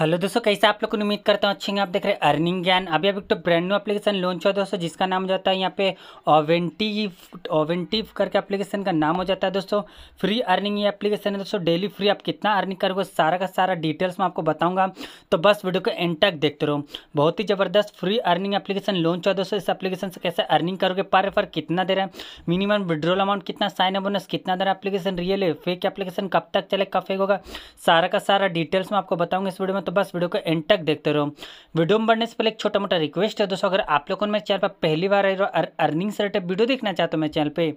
hello दोस्तों कैसे आप लोग को उम्मीद करता हूँ अच्छे आप देख रहे हैं अर्निंग ज्ञान अभी अभी तो ब्रांड न्यू एप्लीकेशन लॉन्च हुआ दोस्तों जिसका नाम हो जाता है यहाँ पे ओवेंटी ओवेंटिव करके एप्लीकेशन का नाम हो जाता है दोस्तों फ्री अर्निंग ये एप्लीकेशन है दोस्तों डेली फ्री आप कितना अर्निंग करोगे सारा का सारा डिटेल्स मैं आपको बताऊँगा तो बस वीडियो को एंड तक देखते रहो बहुत ही ज़बरदस्त फ्री अर्निंग एप्लीकेशन लॉन्च हुआ दोस्तों इस एप्लीकेशन से कैसे अर्निंग करोगे पर पर कितना दे रहे है मिनिमम विड्रोल अमाउंट कितना साइन अप बोनस कितना दे रहा है एप्लीकेशन रियल है फेक एप्लीकेशन कब तक चले कब फेक होगा सारा का सारा डिटेल्स में आपको बताऊँगा इस वीडियो में तो बस वीडियो को एंड तक देखते रहो वीडियो में बढ़ने से पहले एक छोटा मोटा रिक्वेस्ट है दोस्तों अगर आप लोगों ने मेरे चैनल पर पहली बार आई और अर्निंग से रिलेटेड वीडियो देखना चाहते हो मेरे चैनल पर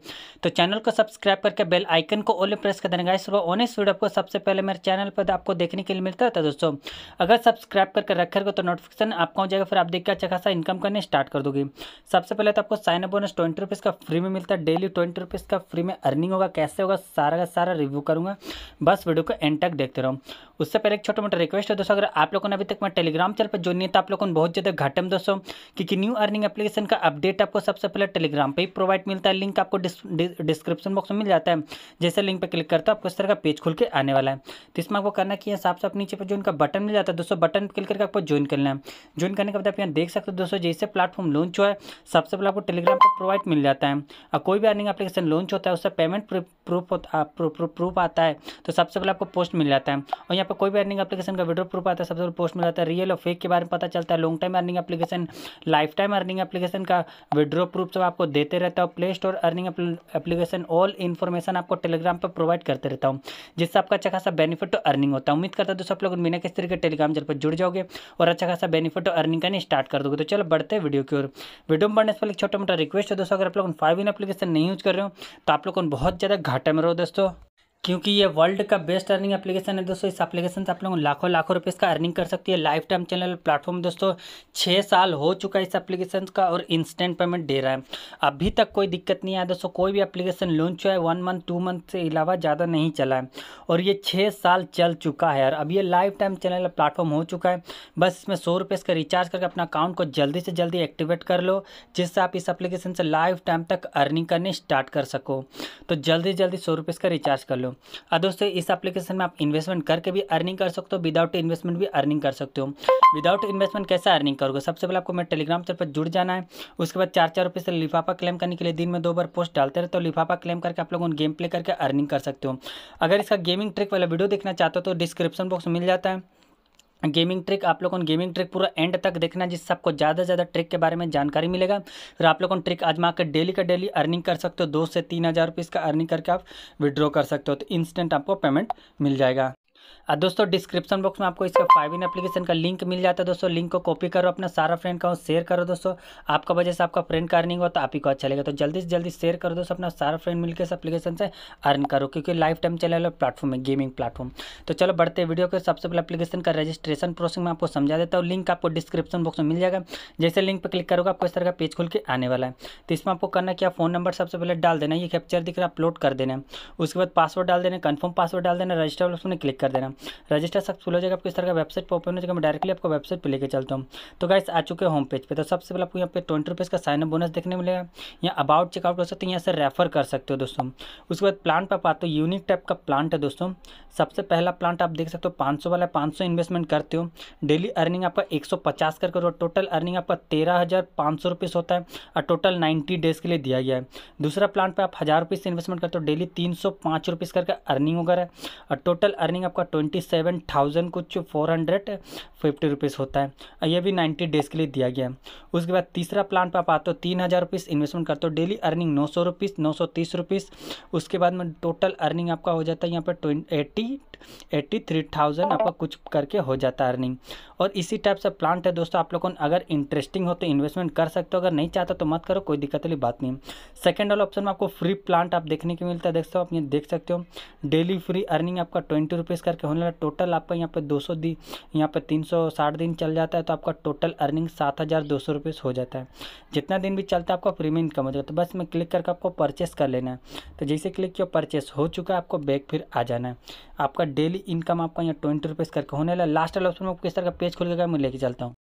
तो चैनल को सब्सक्राइब करके बेल आइकन को ओले प्रेस कर देना गाइस सुबह ऑनेस्ट वीडियो आपको सबसे पहले मेरे चैनल पर आपको देखने के लिए मिलता रहता है दोस्तों अगर सब्सक्राइब करके रखे रहो तो नोटिफिकेशन आपको हो जाएगा फिर आप देख के अच्छा खासा इनकम करने स्टार्ट कर दोगे सबसे पहले तो आपको sign up bonus twenty rupees का फ्री में मिलता है डेली ट्वेंटी रुपीज़ का फ्री में अर्निंग होगा कैसे होगा सारा का सारा रिव्यू करूँगा बस वीडियो को एंड तक देखते रहो उससे पहले एक छोटा मोटा रिक्वेस्ट है दोस्तों अगर आप लोगों ने अभी तक मैं टेलीग्राम चैनल पर ज्वाइन नहीं तो आप लोगों को बहुत ज़्यादा घाटम दोस्तों क्योंकि न्यू अर्निंग एप्लीकेशन का अपडेट आपको सबसे पहले टेलीग्राम पर ही प्रोवाइड मिलता है लिंक आपको डिस्क्रिप्शन बॉक्स में मिल जाता है जैसे लिंक पर क्लिक करता है आपको इस तरह का पेज खुल के आने वाला है तो इसमें आपको करना कि साफ साफ नीचे पर जो इनका बटन मिल जाता है दोस्तों बटन क्लिक करके आपको ज्वाइन कर लेना है ज्वाइन करने के बाद आप यहाँ देख सकते हो दोस्तों जैसे प्लेटफॉर्म लॉन्च हुआ है सबसे पहले आपको टेलीग्राम पर प्रोवाइड मिल जाता है और कोई भी अर्निंग एप्लीकेशन लॉन्च होता है उससे पेमेंट प्रूफ प्रूफ आता है तो सबसे पहले आपको पोस्ट मिल जाता है और यहाँ पर कोई भी अर्निंग एप्लीकेशन का वीडियो रुपये आता है सबसे पहले पोस्ट में जाता है रियल और फेक के बारे में पता चलता है long time earning application life time earning application का विड्रो प्रूफ सब आपको देते रहता हूँ play store earning application all information आपको टेलीग्राम पर प्रोवाइड करते रहता हूँ जिससे आपका अच्छा खासा बेनिफिट और अर्निंग होता है उम्मीद करता है दोस्तों आप लोग मीना किस तरीके टेलीग्राम चल पर जुड़ जाओगे और अच्छा खासा बेनिफिट और अर्निंग नहीं स्टार्ट कर दोगे तो चलो बढ़ते हैं वीडियो की ओर वीडियो में बढ़ने से पहले छोटा मोटा रिक्वेस्ट है दोस्तों अगर आप लोग फाइव इन एप्लीकेशन नहीं यूज़ कर रहे हो तो आप लोग बहुत ज़्यादा घाटा में रहो दोस्तों क्योंकि ये वर्ल्ड का बेस्ट अर्निंग एप्लीकेशन है दोस्तों इस एप्लीकेशन से आप लोग लाखों लाखों रुपए इसका अर्निंग कर सकती है लाइफ टाइम चैनल प्लेटफॉर्म दोस्तों छः साल हो चुका है इस एप्लीकेशन का और इंस्टेंट पेमेंट दे रहा है अभी तक कोई दिक्कत नहीं आया दोस्तों कोई भी एप्लीकेशन लॉन्च हुआ है वन मंथ टू मंथ से अलावा ज़्यादा नहीं चला है और ये छः साल चल चुका है यार अब ये लाइफ टाइम चैनल प्लेटफॉर्म हो चुका है बस इसमें सौ रुपये इसका रिचार्ज करके अपना अकाउंट को जल्दी से जल्दी एक्टिवेट कर लो जिससे आप इस एप्लीकेशन से लाइफ टाइम तक अर्निंग करने स्टार्ट कर सको तो जल्दी जल्दी सौ रुपये इसका रिचार्ज कर लो हो और दोस्तों इस एप्लीकेशन में आप इन्वेस्टमेंट करके भी अर्निंग कर सकते हो विदाउट इन्वेस्टमेंट भी अर्निंग कर सकते हो विदाउट इन्वेस्टमेंट कैसे अर्निंग करोगे सबसे पहले आपको मैं टेलीग्राम चैनल पर जुड़ जाना है उसके बाद चार चार रुपये से लिफाफा क्लेम करने के लिए दिन में दो बार पोस्ट डालते रहे तो लिफाफा क्लेम करके आप लोग उन गेम प्ले करके अर्निंग कर सकते हो अगर इसका गेमिंग ट्रिक वाला वीडियो देखना चाहते हो तो डिस्क्रिप्शन बॉक्स मिल जाता है गेमिंग ट्रिक आप लोगों को गेमिंग ट्रिक पूरा एंड तक देखना जिससे आपको ज़्यादा से ज़्यादा ट्रिक के बारे में जानकारी मिलेगा फिर आप लोगों ट्रिक आजमा कर डेली का डेली अर्निंग कर सकते हो दो से तीन हज़ार रुपीज़ का अर्निंग करके आप विड्रॉ कर सकते हो तो इंस्टेंट आपको पेमेंट मिल जाएगा और दोस्तों डिस्क्रिप्शन बॉक्स में आपको इसका फाइव इन एप्लीकेशन का लिंक मिल जाता है दोस्तों लिंक को कॉपी करो अपना सारा फ्रेंड का शेयर करो दोस्तों आपका वजह से आपका फ्रेंड का अर्निंग हो तो आप ही को अच्छा लगेगा तो जल्दी से जल्दी शेयर करो दोस्तों अपना सारा फ्रेंड मिलकर इस एप्लीकेशन से अर्न करो क्योंकि लाइफ टाइम चले वाले प्लेटफॉर्म है गेमिंग प्लेटफॉर्म तो चलो बढ़ते वीडियो के सबसे पहले एप्लीकेशन का रजिस्ट्रेशन प्रोसेस में आपको समझा देता हूँ लिंक आपको डिस्क्रिप्शन बॉक्स में मिल जाएगा जैसे लिंक पर क्लिक करोगे आपको इस तरह का पेज खुल के आने वाला है तो इसमें आपको करना क्या फोन नंबर सबसे पहले डाल देना ये कैप्चर दिख रहा है अपलोड कर देना उसके बाद पासवर्ड डाल देना कन्फर्म पासवर्ड डाल देना रजिस्टर ऑप्शन में क्लिक कर कर देना रजिस्टर सक्सेसफुल हो जाएगा आपको इस तरह का वेबसाइट पर ओपन हो जाएगा मैं डायरेक्टली आपको वेबसाइट पर लेकर चलता हूँ तो गाइस आ चुके होम पेज पर तो सबसे पहले आपको यहाँ पे ट्वेंटी रुपीज़ का साइन बोनस देखने मिलेगा यहाँ अबाउट चेकआउट कर सकते हैं यहाँ से रेफर कर सकते हो दोस्तों उसके बाद प्लांट पर पाते हो यूनिक टाइप का प्लांट है दोस्तों सबसे पहला प्लांट तो आप देख सकते हो पाँच वाला है पाँच इन्वेस्टमेंट करते हो डेली अर्निंग आपका एक करके और टोटल अर्निंग आपका तेरह हज़ार पाँच सौ रुपीज़ होता है और टोटल नाइन्टी डेज़ के लिए दिया गया है दूसरा प्लांट पर आप हज़ार रुपीज़ से इन्वेस्टमेंट करते हो डेली तीन सौ पाँच रुपीज़ करके अर्निंग वगैरह और टोटल अर्निंग आपका आपका ट्वेंटी सेवन थाउजेंड कुछ फोर हंड्रेड फिफ्टी रुपीज़ होता है ये भी नाइन्टी डेज़ के लिए दिया गया है उसके बाद तीसरा प्लान पर आप आते हो तीन हज़ार रुपीज़ इन्वेस्टमेंट करते हो डेली अर्निंग नौ सौ रुपीज़ नौ सौ तीस रुपीज़ उसके बाद में टोटल अर्निंग आपका हो जाता है यहाँ पर ट्वेंटी एट्टी थ्री थाउजेंड आपका कुछ करके हो जाता है अर्निंग और इसी टाइप से प्लांट है दोस्तों आप लोगों को अगर इंटरेस्टिंग हो तो इन्वेस्टमेंट कर सकते हो अगर नहीं चाहता तो मत करो कोई दिक्कत वाली बात नहीं सेकेंड वाला ऑप्शन में आपको फ्री प्लांट आप देखने को मिलता है देख सकते हो आप ये देख सकते हो डेली फ्री अर्निंग आपका ट्वेंटी रुपीज़ करके होने लगा टोटल आपका यहाँ पे 200 दिन यहाँ सौ 360 दिन चल जाता है तो आपका टोटल अर्निंग सात हज़ार दो सौ रुपये हो जाता है जितना दिन भी चलता है आपका प्रीमियम कम हो जाता है तो बस में क्लिक करके आपको परचेस कर लेना है तो जैसे क्लिक किया परचेस हो चुका है आपको बैग फिर आ जाना है आपका डेली इनकम आपका यहाँ ट्वेंटी रुपीज़ करके होने लगा लास्ट वाला ऑप्शन में किस तरह का पेज खोल के मैं लेके चलता हूँ